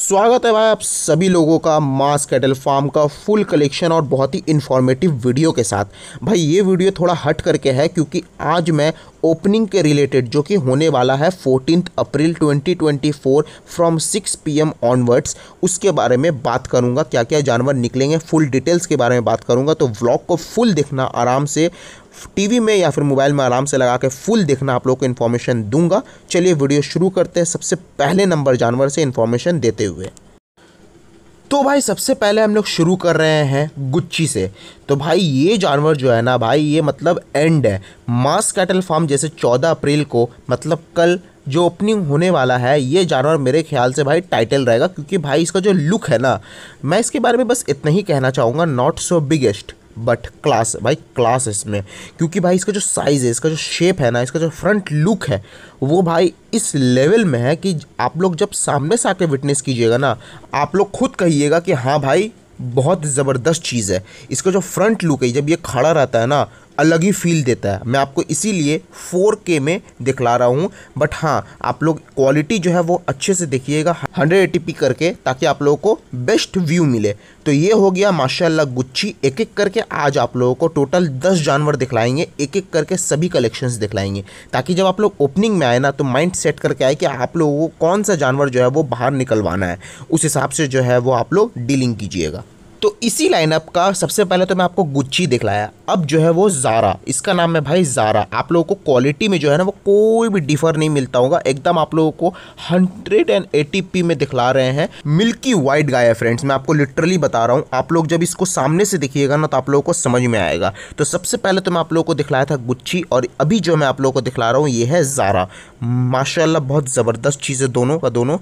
स्वागत है भाई आप सभी लोगों का मास कैटल फार्म का फुल कलेक्शन और बहुत ही इन्फॉर्मेटिव वीडियो के साथ भाई ये वीडियो थोड़ा हट करके है क्योंकि आज मैं ओपनिंग के रिलेटेड जो कि होने वाला है fourteen April 2024 from 6 PM onwards उसके बारे में बात करूंगा क्या क्या जानवर निकलेंगे फुल डिटेल्स के बारे में बात करूँगा तो व्लॉग को फुल देखना आराम से टीवी में या फिर मोबाइल में आराम से लगा के फुल देखना आप लोग को इन्फॉर्मेशन दूंगा चलिए वीडियो शुरू करते हैं सबसे पहले नंबर जानवर से इन्फॉर्मेशन देते हुए तो भाई सबसे पहले हम लोग शुरू कर रहे हैं गुच्ची से तो भाई ये जानवर जो है ना भाई ये मतलब एंड है मास कैटल फार्म जैसे 14 अप्रैल को मतलब कल जो ओपनिंग होने वाला है ये जानवर मेरे ख्याल से भाई टाइटल रहेगा क्योंकि भाई इसका जो लुक है ना मैं इसके बारे में बस इतना ही कहना चाहूँगा not so biggest but class भाई क्लास इसमें क्योंकि भाई इसका जो साइज़ है इसका जो शेप है ना इसका जो फ्रंट लुक है वो भाई इस लेवल में है कि आप लोग जब सामने से आके विटनेस कीजिएगा ना आप लोग खुद कहिएगा कि हाँ भाई बहुत ज़बरदस्त चीज़ है इसका जो फ्रंट लुक है जब ये खड़ा रहता है ना अलग ही फील देता है मैं आपको इसीलिए 4K में दिखला रहा हूँ बट हाँ आप लोग क्वालिटी जो है वो अच्छे से देखिएगा 180p करके ताकि आप लोगों को बेस्ट व्यू मिले तो ये हो गया माशाल्लाह गुच्छी एक एक करके आज आप लोगों को टोटल दस जानवर दिखलाएंगे एक एक करके सभी कलेक्शंस दिखलाएंगे ताकि जब आप लोग ओपनिंग में आए ना तो माइंड सेट करके आए कि आप लोगों को कौन सा जानवर जो है वो बाहर निकलवाना है उस हिसाब से जो है वो आप लोग डीलिंग कीजिएगा तो इसी लाइनअप का सबसे पहले तो मैं आपको गुच्ची दिखलाया अब जो है वो ज़ारा इसका नाम है भाई ज़ारा आप लोगों को क्वालिटी में जो है ना वो कोई भी डिफर नहीं मिलता होगा एकदम आप लोगों को हंड्रेड एंड एटी पी में दिखला रहे हैं मिल्की वाइट गाय है फ्रेंड्स मैं आपको लिटरली बता रहा हूँ आप लोग जब इसको सामने से दिखिएगा ना तो आप लोगों को समझ में आएगा तो सबसे पहले तो मैं आप लोगों को दिखलाया था गुच्छी और अभी जो मैं आप लोगों को दिखला रहा हूँ ये है ज़ारा माशाला बहुत ज़बरदस्त चीज़ है दोनों का दोनों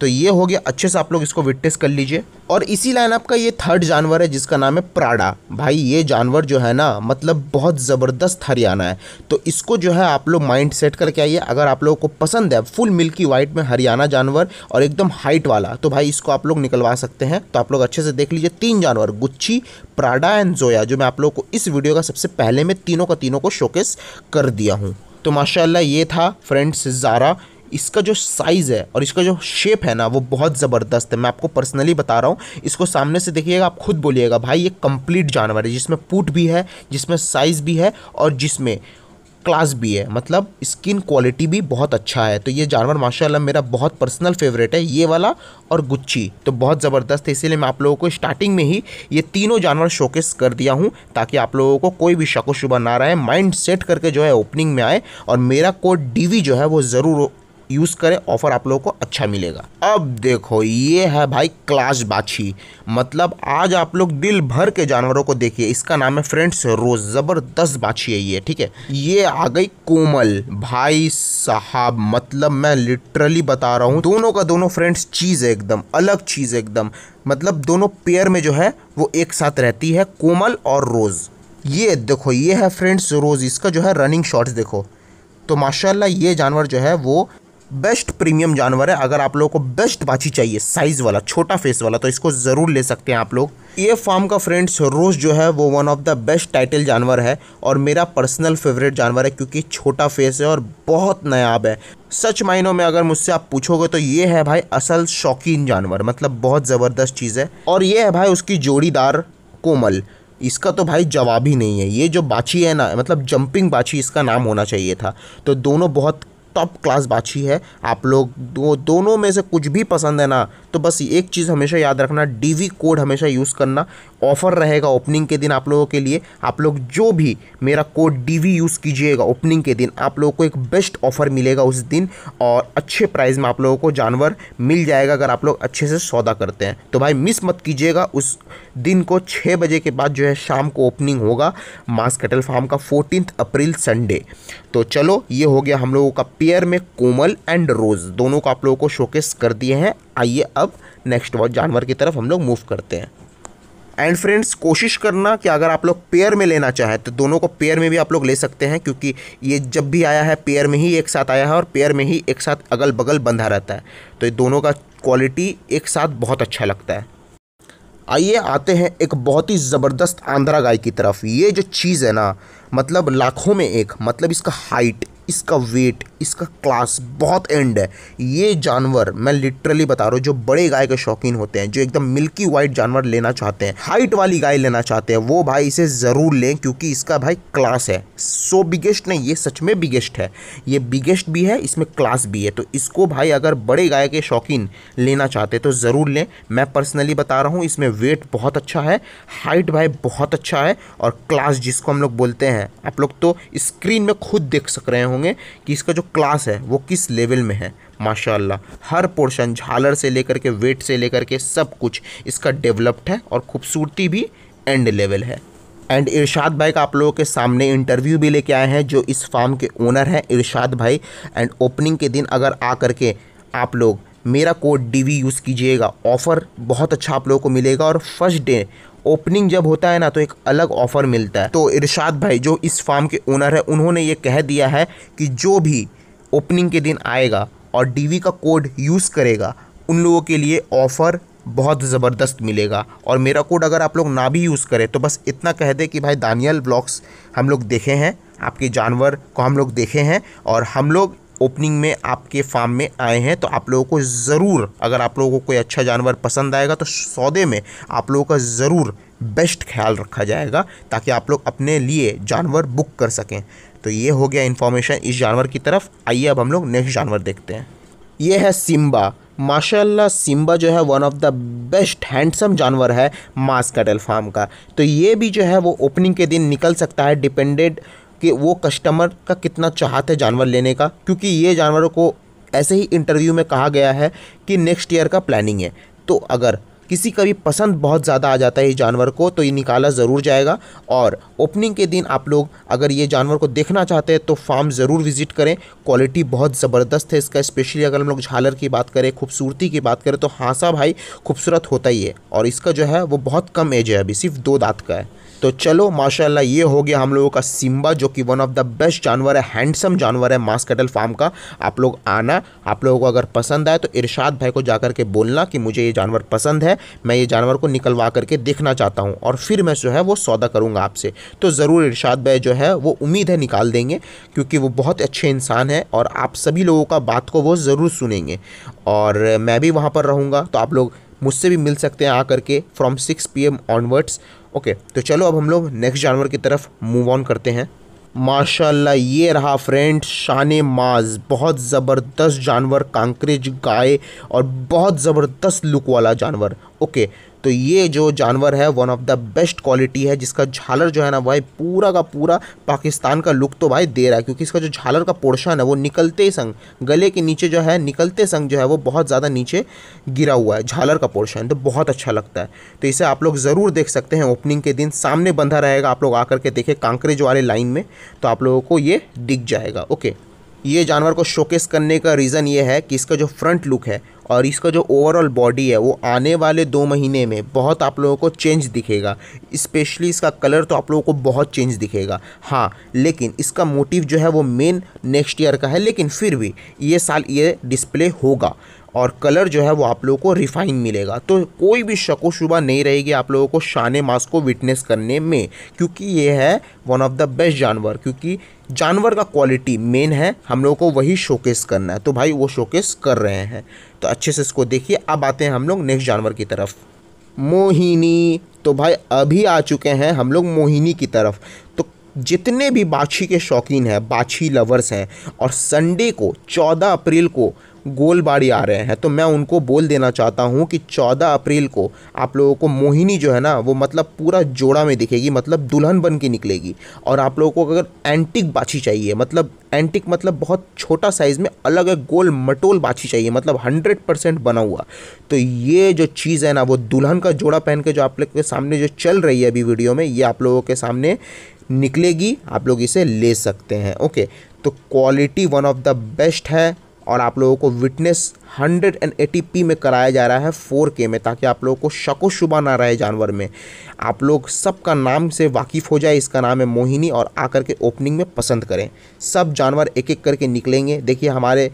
तो ये हो गया अच्छे से आप लोग इसको विटनेस कर लीजिए और इसी लाइनअप का ये थर्ड जानवर है जिसका नाम है प्राड़ा भाई ये जानवर जो है ना मतलब बहुत ज़बरदस्त हरियाणा है तो इसको जो है आप लोग माइंड सेट करके आइए अगर आप लोगों को पसंद है फुल मिल्की वाइट में हरियाणा जानवर और एकदम हाइट वाला तो भाई इसको आप लोग निकलवा सकते हैं तो आप लोग अच्छे से देख लीजिए तीन जानवर गुच्छी प्राडा एंड जोया जो मैं आप लोगों को इस वीडियो का सबसे पहले में तीनों का तीनों को शोकेस कर दिया हूँ तो माशाल्लाह ये था फ्रेंड्स ज़ारा इसका जो साइज़ है और इसका जो शेप है ना वो बहुत ज़बरदस्त है मैं आपको पर्सनली बता रहा हूँ इसको सामने से देखिएगा आप खुद बोलिएगा भाई ये कंप्लीट जानवर है जिसमें पुट भी है जिसमें साइज़ भी है और जिसमें क्लास भी है मतलब स्किन क्वालिटी भी बहुत अच्छा है तो ये जानवर माशाल्लाह मेरा बहुत पर्सनल फेवरेट है ये वाला और गुच्ची तो बहुत ज़बरदस्त है इसीलिए मैं आप लोगों को स्टार्टिंग में ही ये तीनों जानवर शोकेस कर दिया हूँ ताकि आप लोगों को कोई भी शको शुबा ना रहे माइंड सेट करके जो है ओपनिंग में आए और मेरा कोड डी जो है वो ज़रूर यूज़ करें ऑफ़र आप लोगों को अच्छा मिलेगा अब देखो ये है भाई क्लास बाछी मतलब आज आप लोग दिल भर के जानवरों को देखिए इसका नाम है फ्रेंड्स रोज़ ज़बरदस्त बाछी है ये ठीक है ये आ गई कोमल भाई साहब मतलब मैं लिटरली बता रहा हूँ दोनों का दोनों फ्रेंड्स चीज़ है एकदम अलग चीज़ एकदम मतलब दोनों पेयर में जो है वो एक साथ रहती है कोमल और रोज़ ये देखो ये है फ्रेंड्स रोज़ इसका जो है रनिंग शॉट्स देखो तो माशाल्लाह ये जानवर जो है वो बेस्ट प्रीमियम जानवर है अगर आप लोगों को बेस्ट बाछी चाहिए साइज़ वाला छोटा फेस वाला तो इसको ज़रूर ले सकते हैं आप लोग ये फार्म का फ्रेंड्स रोज़ जो है वो one of the best title जानवर है और मेरा पर्सनल फेवरेट जानवर है क्योंकि छोटा फेस है और बहुत नयाब है सच मायनों में अगर मुझसे आप पूछोगे तो ये है भाई असल शौकीन जानवर मतलब बहुत ज़बरदस्त चीज़ है और ये है भाई उसकी जोड़ीदार कोमल इसका तो भाई जवाब ही नहीं है ये जो बाछी है ना मतलब जंपिंग बाछी इसका नाम होना चाहिए था तो दोनों बहुत टॉप क्लास बाछी है आप लोग दो दोनों में से कुछ भी पसंद है ना तो बस एक चीज़ हमेशा याद रखना डीवी कोड हमेशा यूज़ करना ऑफ़र रहेगा ओपनिंग के दिन आप लोगों के लिए आप लोग जो भी मेरा कोड डीवी यूज़ कीजिएगा ओपनिंग के दिन आप लोगों को एक बेस्ट ऑफ़र मिलेगा उस दिन और अच्छे प्राइस में आप लोगों को जानवर मिल जाएगा अगर आप लोग अच्छे से सौदा करते हैं तो भाई मिस मत कीजिएगा उस दिन को छः बजे के बाद जो है शाम को ओपनिंग होगा मास कटल फार्म का फोर्टीन अप्रैल संडे तो चलो ये हो गया हम लोगों का पेयर में कोमल एंड रोज़ दोनों को आप लोगों को शोकेस कर दिए हैं आइए अब नेक्स्ट जानवर की तरफ हम लोग मूव करते हैं एंड फ्रेंड्स कोशिश करना कि अगर आप लोग पेयर में लेना चाहें तो दोनों को पेयर में भी आप लोग ले सकते हैं क्योंकि ये जब भी आया है पेयर में ही एक साथ आया है और पेयर में ही एक साथ अगल बगल बंधा रहता है तो ये दोनों का क्वालिटी एक साथ बहुत अच्छा लगता है आइए आते हैं एक बहुत ही ज़बरदस्त आंध्रा गाय की तरफ ये जो चीज़ है ना मतलब लाखों में एक मतलब इसका हाइट इसका वेट इसका क्लास बहुत एंड है ये जानवर मैं लिटरली बता रहा हूँ जो बड़े गाय के शौकीन होते हैं जो एकदम मिल्की वाइट जानवर लेना चाहते हैं हाइट वाली गाय लेना चाहते हैं वो भाई इसे ज़रूर लें क्योंकि इसका भाई क्लास है सो बिगेस्ट नहीं ये सच में बिगेस्ट है ये बिगेस्ट भी है इसमें क्लास भी है तो इसको भाई अगर बड़े गाय के शौकीन लेना चाहते तो ज़रूर लें मैं पर्सनली बता रहा हूँ इसमें वेट बहुत अच्छा है हाइट भाई बहुत अच्छा है और क्लास जिसको हम लोग बोलते हैं आप लोग तो स्क्रीन में खुद देख सक रहे हो होंगे कि इसका जो क्लास है वो किस लेवल में है माशाल्लाह हर पोर्शन झालर से लेकर के वेट से लेकर के सब कुछ इसका डेवलप्ड है और खूबसूरती भी एंड लेवल है एंड इरशाद भाई का आप लोगों के सामने इंटरव्यू भी लेके आए हैं जो इस फार्म के ओनर हैं इरशाद भाई एंड ओपनिंग के दिन अगर आ करके आप लोग मेरा कोड डी यूज़ कीजिएगा ऑफ़र बहुत अच्छा आप लोगों को मिलेगा और फर्स्ट डे ओपनिंग जब होता है ना तो एक अलग ऑफर मिलता है तो इरशाद भाई जो इस फार्म के ओनर है उन्होंने ये कह दिया है कि जो भी ओपनिंग के दिन आएगा और डीवी का कोड यूज़ करेगा उन लोगों के लिए ऑफ़र बहुत ज़बरदस्त मिलेगा और मेरा कोड अगर आप लोग ना भी यूज़ करें तो बस इतना कह दे कि भाई दानियल ब्लॉग्स हम लोग देखे हैं आपके जानवर को हम लोग देखे हैं और हम लोग ओपनिंग में आपके फार्म में आए हैं तो आप लोगों को ज़रूर अगर आप लोगों को कोई अच्छा जानवर पसंद आएगा तो सौदे में आप लोगों का ज़रूर बेस्ट ख्याल रखा जाएगा ताकि आप लोग अपने लिए जानवर बुक कर सकें तो ये हो गया इन्फॉर्मेशन इस जानवर की तरफ आइए अब हम लोग नेक्स्ट जानवर देखते हैं ये है सिम्बा माशाल्लाह सिम्बा जो है one of the best handsome जानवर है मास्कटल फार्म का तो ये भी जो है वो ओपनिंग के दिन निकल सकता है डिपेंडेड कि वो कस्टमर का कितना चाहत है जानवर लेने का क्योंकि ये जानवरों को ऐसे ही इंटरव्यू में कहा गया है कि नेक्स्ट ईयर का प्लानिंग है तो अगर किसी का भी पसंद बहुत ज़्यादा आ जाता है ये जानवर को तो ये निकाला ज़रूर जाएगा और ओपनिंग के दिन आप लोग अगर ये जानवर को देखना चाहते हैं तो फार्म ज़रूर विजिट करें क्वालिटी बहुत ज़बरदस्त है इसका स्पेशली अगर हम लोग झालर की बात करें खूबसूरती की बात करें तो हाँसा भाई खूबसूरत होता ही है और इसका जो है वो बहुत कम एज है अभी सिर्फ दो दांत का है तो चलो माशाल्लाह ये हो गया हम लोगों का सिम्बा जो कि वन ऑफ द बेस्ट जानवर है हैंडसम जानवर है मास कटल फार्म का आप लोग आना आप लोगों को अगर पसंद आए तो इरशाद भाई को जा के बोलना कि मुझे ये जानवर पसंद है मैं ये जानवर को निकलवा करके देखना चाहता हूँ और फिर मैं जो है वो सौदा करूँगा आपसे तो ज़रूर इरशाद भाई जो है वो उम्मीद है निकाल देंगे क्योंकि वो बहुत अच्छे इंसान हैं और आप सभी लोगों का बात को वो ज़रूर सुनेंगे और मैं भी वहाँ पर रहूँगा तो आप लोग मुझसे भी मिल सकते हैं आकर के from six P M onwards okay तो चलो अब हम लोग नेक्स्ट जानवर की तरफ मूव ऑन करते हैं माशाल्लाह ये रहा फ्रेंड शान माज बहुत ज़बरदस्त जानवर कांकरेज गाय और बहुत ज़बरदस्त लुक वाला जानवर ओके तो ये जो जानवर है one of the best quality है जिसका झालर जो है ना भाई पूरा का पूरा पाकिस्तान का लुक तो भाई दे रहा है क्योंकि इसका जो झालर का पोर्शन है वो निकलते संग गले के नीचे जो है निकलते संग जो है वो बहुत ज़्यादा नीचे गिरा हुआ है झालर का पोर्शन तो बहुत अच्छा लगता है तो इसे आप लोग ज़रूर देख सकते हैं ओपनिंग के दिन सामने बंधा रहेगा आप लोग आकर के देखें कांकरेज वाले लाइन में तो आप लोगों को ये दिख जाएगा ओके ये जानवर को शोकेस करने का रीज़न ये है कि इसका जो फ्रंट लुक है और इसका जो ओवरऑल बॉडी है वो आने वाले दो महीने में बहुत आप लोगों को चेंज दिखेगा स्पेशली इसका कलर तो आप लोगों को बहुत चेंज दिखेगा हाँ लेकिन इसका मोटिव जो है वो मेन नेक्स्ट ईयर का है लेकिन फिर भी ये साल ये डिस्प्ले होगा और कलर जो है वो आप लोगों को रिफाइन मिलेगा तो कोई भी शको शुबा नहीं रहेगी आप लोगों को शान मास को विटनेस करने में क्योंकि ये है वन ऑफ द बेस्ट जानवर क्योंकि जानवर का क्वालिटी मेन है हम लोगों को वही शोकेस करना है तो भाई वो शोकेस कर रहे हैं तो अच्छे से इसको देखिए अब आते हैं हम लोग नेक्स्ट जानवर की तरफ मोहिनी तो भाई अभी आ चुके हैं हम लोग मोहिनी की तरफ तो जितने भी बाछी के शौकीन हैं बाछी लवर्स हैं और संडे को 14 अप्रैल को गोलबाड़ी आ रहे हैं तो मैं उनको बोल देना चाहता हूँ कि चौदह अप्रैल को आप लोगों को मोहिनी जो है ना वो मतलब पूरा जोड़ा में दिखेगी मतलब दुल्हन बन के निकलेगी और आप लोगों को अगर एंटिक बाछी चाहिए मतलब एंटिक मतलब बहुत छोटा साइज़ में अलग अलग गोल मटोल बाछी चाहिए मतलब हंड्रेड परसेंट बना हुआ तो ये जो चीज़ है ना वो दुल्हन का जोड़ा पहन के जो आप लोग के सामने जो चल रही है अभी वीडियो में ये आप लोगों के सामने निकलेगी आप लोग इसे ले सकते हैं ओके तो quality one of the best है और आप लोगों को विटनेस एटी पी में कराया जा रहा है 4K में ताकि आप लोगों को शको शुबा ना रहे जानवर में आप लोग सबका नाम से वाकिफ़ हो जाए इसका नाम है मोहिनी और आकर के ओपनिंग में पसंद करें सब जानवर एक एक करके निकलेंगे देखिए हमारे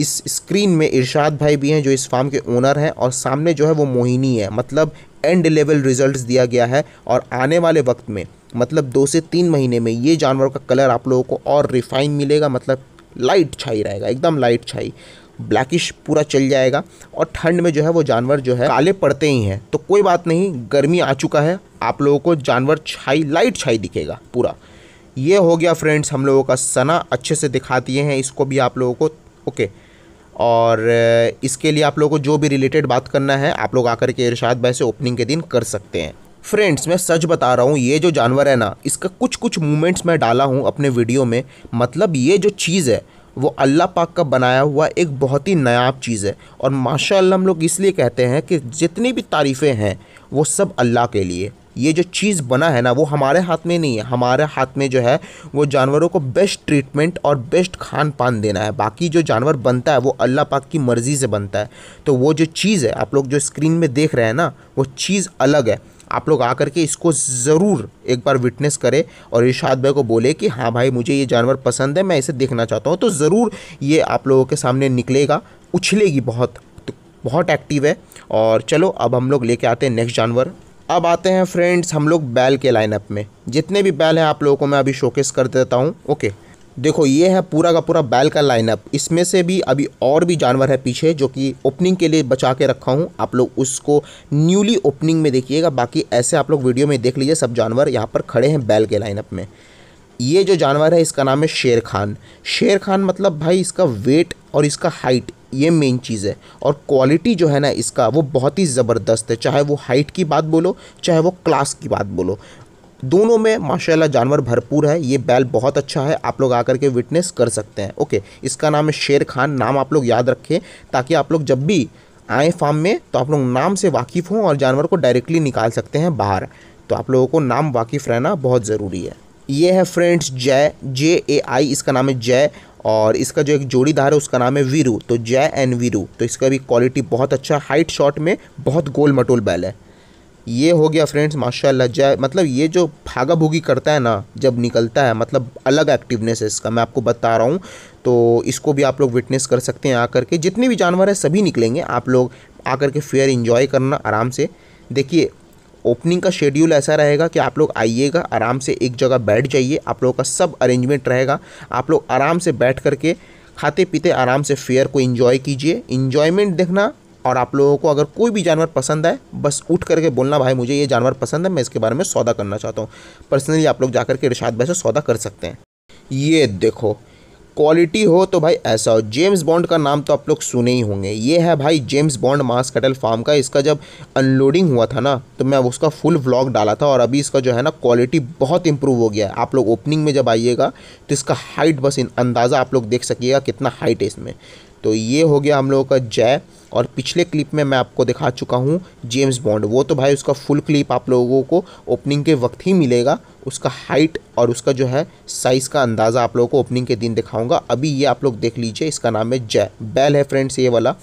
इस स्क्रीन में इरशाद भाई भी हैं जो इस फार्म के ओनर हैं और सामने जो है वो मोहिनी है मतलब एंड लेवल रिजल्ट दिया गया है और आने वाले वक्त में मतलब दो से तीन महीने में ये जानवर का कलर आप लोगों को और रिफाइन मिलेगा मतलब लाइट छाई रहेगा एकदम लाइट छाई ब्लैकिश पूरा चल जाएगा और ठंड में जो है वो जानवर जो है काले पड़ते ही हैं तो कोई बात नहीं गर्मी आ चुका है आप लोगों को जानवर छाई लाइट छाई दिखेगा पूरा ये हो गया फ्रेंड्स हम लोगों का सना अच्छे से दिखा दिए हैं इसको भी आप लोगों को ओके और इसके लिए आप लोगों को जो भी रिलेटेड बात करना है आप लोग आकर के इर्शाद भाई से ओपनिंग के दिन कर सकते हैं फ्रेंड्स मैं सच बता रहा हूँ ये जो जानवर है ना इसका कुछ कुछ मूवमेंट्स मैं डाला हूँ अपने वीडियो में मतलब ये जो चीज़ है वो अल्लाह पाक का बनाया हुआ एक बहुत ही नायाब चीज़ है और माशाल्लाह हम लोग इसलिए कहते हैं कि जितनी भी तारीफ़ें हैं वो सब अल्लाह के लिए ये जो चीज़ बना है ना वो हमारे हाथ में नहीं है हमारे हाथ में जो है वो जानवरों को बेस्ट ट्रीटमेंट और बेस्ट खान पान देना है बाकी जो जानवर बनता है वो अल्लाह पाक की मर्ज़ी से बनता है तो वो जो चीज़ है आप लोग जो स्क्रीन में देख रहे हैं ना वो चीज़ अलग है आप लोग आकर के इसको ज़रूर एक बार विटनेस करें और इर्शाद भाई को बोले कि हाँ भाई मुझे ये जानवर पसंद है मैं इसे देखना चाहता हूँ तो ज़रूर ये आप लोगों के सामने निकलेगा उछलेगी बहुत तो बहुत एक्टिव है और चलो अब हम लोग लेके आते हैं नेक्स्ट जानवर अब आते हैं फ्रेंड्स हम लोग बैल के लाइनअप में जितने भी बैल हैं आप लोगों को मैं अभी शोकेस कर देता हूँ ओके देखो ये है पूरा का पूरा बैल का लाइनअप इसमें से भी अभी और भी जानवर है पीछे जो कि ओपनिंग के लिए बचा के रखा हूँ आप लोग उसको न्यूली ओपनिंग में देखिएगा बाकी ऐसे आप लोग वीडियो में देख लीजिए सब जानवर यहाँ पर खड़े हैं बैल के लाइनअप में ये जो जानवर है इसका नाम है शेर खान शेर खान मतलब भाई इसका वेट और इसका हाइट ये मेन चीज़ है और क्वालिटी जो है ना इसका वो बहुत ही ज़बरदस्त है चाहे वो हाइट की बात बोलो चाहे वो क्लास की बात बोलो दोनों में माशाल्लाह जानवर भरपूर है ये बैल बहुत अच्छा है आप लोग आकर के विटनेस कर सकते हैं ओके इसका नाम है शेर खान नाम आप लोग याद रखें ताकि आप लोग जब भी आए फार्म में तो आप लोग नाम से वाकिफ़ हों और जानवर को डायरेक्टली निकाल सकते हैं बाहर तो आप लोगों को नाम वाकिफ़ रहना बहुत ज़रूरी है ये है फ्रेंड्स जय जे ए आई इसका नाम है जय और इसका जो एक जोड़ीदार है उसका नाम है वीरू तो जय एंड वीरू तो इसका भी क्वालिटी बहुत अच्छा हाइट शॉट में बहुत गोल मटोल बैल है ये हो गया फ्रेंड्स माशाल्लाह जय मतलब ये जो भागा भूगी करता है ना जब निकलता है मतलब अलग एक्टिवनेस है इसका मैं आपको बता रहा हूँ तो इसको भी आप लोग विटनेस कर सकते हैं आकर के जितने भी जानवर हैं सभी निकलेंगे आप लोग आकर के फेयर इन्जॉय करना आराम से देखिए ओपनिंग का शेड्यूल ऐसा रहेगा कि आप लोग आइएगा आराम से एक जगह बैठ जाइए आप लोगों का सब अरेंजमेंट रहेगा आप लोग आराम से बैठ करके खाते पीते आराम से फेयर को इन्जॉय कीजिए इन्जॉयमेंट देखना और आप लोगों को अगर कोई भी जानवर पसंद आए बस उठ करके बोलना भाई मुझे ये जानवर पसंद है मैं इसके बारे में सौदा करना चाहता हूँ पर्सनली आप लोग जा करके इर्शाद भाई से सौदा कर सकते हैं ये देखो क्वालिटी हो तो भाई ऐसा हो जेम्स बॉन्ड का नाम तो आप लोग सुने ही होंगे ये है भाई जेम्स बॉन्ड मास कटल फार्म का इसका जब अनलोडिंग हुआ था ना तो मैं उसका फुल व्लॉग डाला था और अभी इसका जो है ना क्वालिटी बहुत इंप्रूव हो गया है आप लोग ओपनिंग में जब आइएगा तो इसका हाइट बस अंदाज़ा आप लोग देख सकिएगा कितना हाइट है इसमें तो ये हो गया हम लोगों का जय और पिछले क्लिप में मैं आपको दिखा चुका हूँ जेम्स बॉन्ड वो तो भाई उसका फुल क्लिप आप लोगों को ओपनिंग के वक्त ही मिलेगा उसका हाइट और उसका जो है साइज़ का अंदाज़ा आप लोगों को ओपनिंग के दिन दिखाऊंगा अभी ये आप लोग देख लीजिए इसका नाम है जय बैल है फ्रेंड्स ये वाला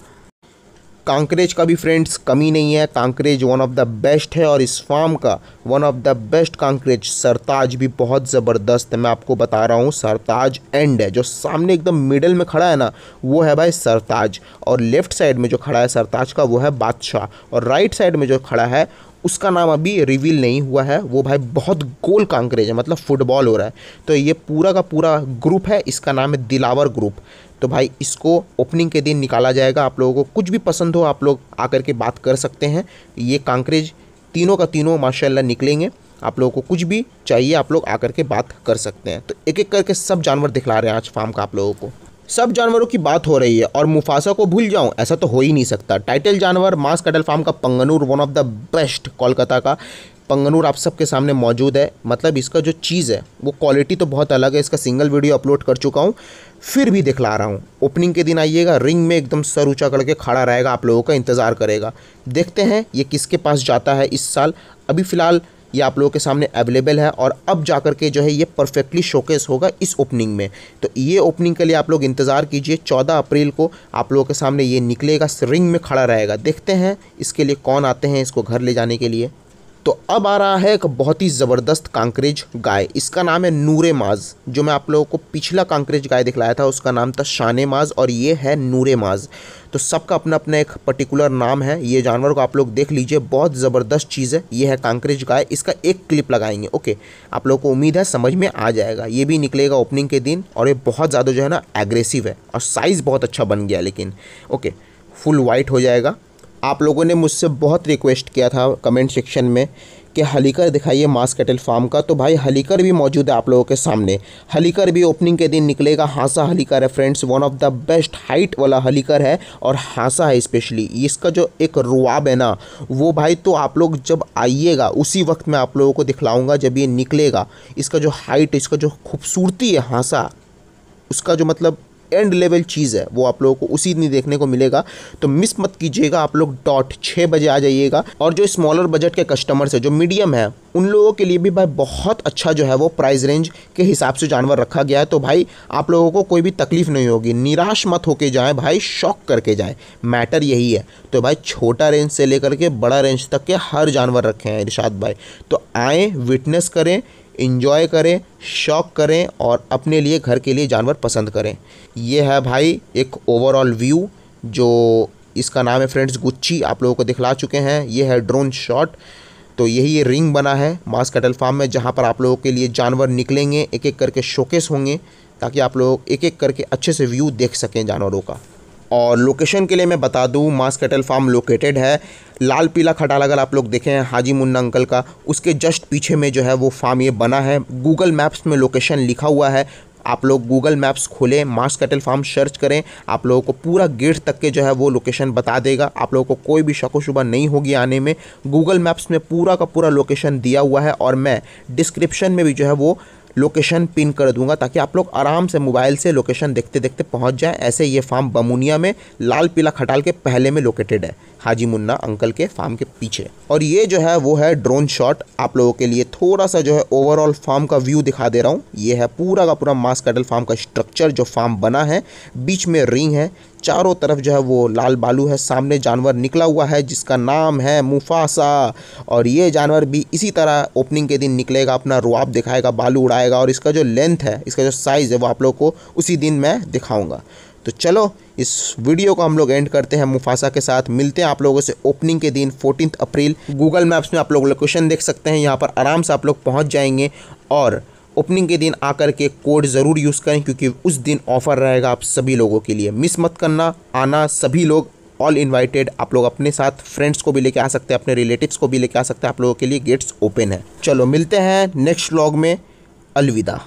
कांकरेज का भी फ्रेंड्स कमी नहीं है Kankrej one of the best है और इस फार्म का one of the best Kankrej Sartaj भी बहुत ज़बरदस्त है मैं आपको बता रहा हूँ सरताज एंड है जो सामने एकदम मिडल में खड़ा है ना वो है भाई सरताज और लेफ्ट साइड में जो खड़ा है सरताज का वो है बादशाह और राइट साइड में जो खड़ा है उसका नाम अभी रिवील नहीं हुआ है वो भाई बहुत गोल कांकरेज है मतलब फुटबॉल हो रहा है तो ये पूरा का पूरा ग्रुप है इसका नाम है दिलावर ग्रुप तो भाई इसको ओपनिंग के दिन निकाला जाएगा आप लोगों को कुछ भी पसंद हो आप लोग आकर के बात कर सकते हैं ये कांकरेज तीनों का तीनों माशाल्लाह निकलेंगे आप लोगों को कुछ भी चाहिए आप लोग आकर के बात कर सकते हैं तो एक एक करके सब जानवर दिखला रहे हैं आज फार्म का आप लोगों को सब जानवरों की बात हो रही है और मुफासा को भूल जाऊं ऐसा तो हो ही नहीं सकता टाइटल जानवर मास कटल फार्म का Punganur one of the best Kolkata का पंगनूर आप सबके सामने मौजूद है मतलब इसका जो चीज़ है वो क्वालिटी तो बहुत अलग है इसका सिंगल वीडियो अपलोड कर चुका हूँ फिर भी दिखला रहा हूँ ओपनिंग के दिन आइएगा रिंग में एकदम सर ऊँचा करके खड़ा रहेगा आप लोगों का इंतज़ार करेगा देखते हैं ये किसके पास जाता है इस साल अभी फ़िलहाल ये आप लोगों के सामने अवेलेबल है और अब जा कर के जो है ये परफेक्टली शोकेस होगा इस ओपनिंग में तो ये ओपनिंग के लिए आप लोग इंतज़ार कीजिए चौदह अप्रैल को आप लोगों के सामने ये निकलेगा रिंग में खड़ा रहेगा देखते हैं इसके लिए कौन आते हैं इसको घर ले जाने के लिए तो अब आ रहा है एक बहुत ही ज़बरदस्त कांकरेज गाय इसका नाम है नूरे माज जो मैं आप लोगों को पिछला कांकरेज गाय दिखलाया था उसका नाम था शान माज और ये है नूरे माज तो सबका अपना अपना एक पर्टिकुलर नाम है ये जानवर को आप लोग देख लीजिए बहुत ज़बरदस्त चीज़ है ये है कांकरेज गाय इसका एक क्लिप लगाएंगे ओके आप लोगों को उम्मीद है समझ में आ जाएगा ये भी निकलेगा ओपनिंग के दिन और ये बहुत ज़्यादा जो है ना एग्रेसिव है और साइज़ बहुत अच्छा बन गया लेकिन ओके फुल वाइट हो जाएगा आप लोगों ने मुझसे बहुत रिक्वेस्ट किया था कमेंट सेक्शन में कि हलीकर दिखाइए मास कैटल फार्म का तो भाई हलीकर भी मौजूद है आप लोगों के सामने हलीकर भी ओपनिंग के दिन निकलेगा हासा हलीकर है friends one of the best height वाला हलीकर है और हाँसा है स्पेशली इसका जो एक रुआब है ना वो भाई तो आप लोग जब आइएगा उसी वक्त मैं आप लोगों को दिखलाऊँगा जब ये निकलेगा इसका जो हाइट इसका जो खूबसूरती है हाँसा उसका जो मतलब एंड लेवल चीज़ है वो आप लोगों को उसी दिन देखने को मिलेगा तो मिस मत कीजिएगा आप लोग डॉट छः बजे आ जाइएगा और जो स्मॉलर बजट के कस्टमर्स है जो मीडियम है उन लोगों के लिए भी भाई बहुत अच्छा जो है वो प्राइस रेंज के हिसाब से जानवर रखा गया है तो भाई आप लोगों को कोई भी तकलीफ नहीं होगी निराश मत होके जाए भाई शॉक करके जाए मैटर यही है तो भाई छोटा रेंज से लेकर के बड़ा रेंज तक के हर जानवर रखे हैं इर्शाद भाई तो आए विटनेस करें इन्जॉय करें शौक करें और अपने लिए घर के लिए जानवर पसंद करें ये है भाई एक ओवरऑल व्यू जो इसका नाम है फ्रेंड्स गुच्ची आप लोगों को दिखला चुके हैं ये है ड्रोन शॉट तो यही ये रिंग बना है मास कैटल फार्म में जहाँ पर आप लोगों के लिए जानवर निकलेंगे एक एक करके शोकेस होंगे ताकि आप लोग एक एक करके अच्छे से व्यू देख सकें जानवरों का और लोकेशन के लिए मैं बता दूँ मास कैटल फार्म लोकेटेड है लाल पीला खटाल अगर आप लोग देखें हैं हाजी मुन्ना अंकल का उसके जस्ट पीछे में जो है वो फार्म ये बना है गूगल मैप्स में लोकेशन लिखा हुआ है आप लोग गूगल मैप्स खोलें मार्स कटल फार्म सर्च करें आप लोगों को पूरा गेट तक के जो है वो लोकेशन बता देगा आप लोगों को कोई भी शुबा नहीं होगी आने में गूगल मैप्स में पूरा का पूरा लोकेशन दिया हुआ है और मैं डिस्क्रिप्शन में भी जो है वो लोकेशन पिन कर दूंगा ताकि आप लोग आराम से मोबाइल से लोकेशन देखते देखते पहुंच जाए ऐसे ये फार्म बमुनिया में लाल पीला खटाल के पहले में लोकेटेड है हाजी मुन्ना अंकल के फार्म के पीछे और ये जो है वो है ड्रोन शॉट आप लोगों के लिए थोड़ा सा जो है ओवरऑल फार्म का व्यू दिखा दे रहा हूँ ये है पूरा का पूरा मास कैटल फार्म का स्ट्रक्चर जो फार्म बना है बीच में रिंग है चारों तरफ जो है वो लाल बालू है सामने जानवर निकला हुआ है जिसका नाम है मुफासा और ये जानवर भी इसी तरह ओपनिंग के दिन निकलेगा अपना रुआब दिखाएगा बालू उड़ाएगा आएगा और इसका जो लेंथ है इसका जो साइज़ है वो आप लोग को उसी दिन मैं दिखाऊँगा तो चलो इस वीडियो को हम लोग एंड करते हैं मुफासा के साथ मिलते हैं आप लोगों से ओपनिंग के दिन फोर्टीन अप्रैल गूगल मैप्स में आप लोग लोकेशन देख सकते हैं यहाँ पर आराम से आप लोग पहुँच जाएंगे और ओपनिंग के दिन आकर के कोड ज़रूर यूज़ करें क्योंकि उस दिन ऑफ़र रहेगा आप सभी लोगों के लिए मिस मत करना आना सभी लोग ऑल इनवाइटेड आप लोग अपने साथ फ्रेंड्स को भी लेके आ सकते हैं अपने रिलेटिव्स को भी लेके आ सकते हैं आप लोगों के लिए गेट्स ओपन है चलो मिलते हैं नेक्स्ट ब्लॉग में अलविदा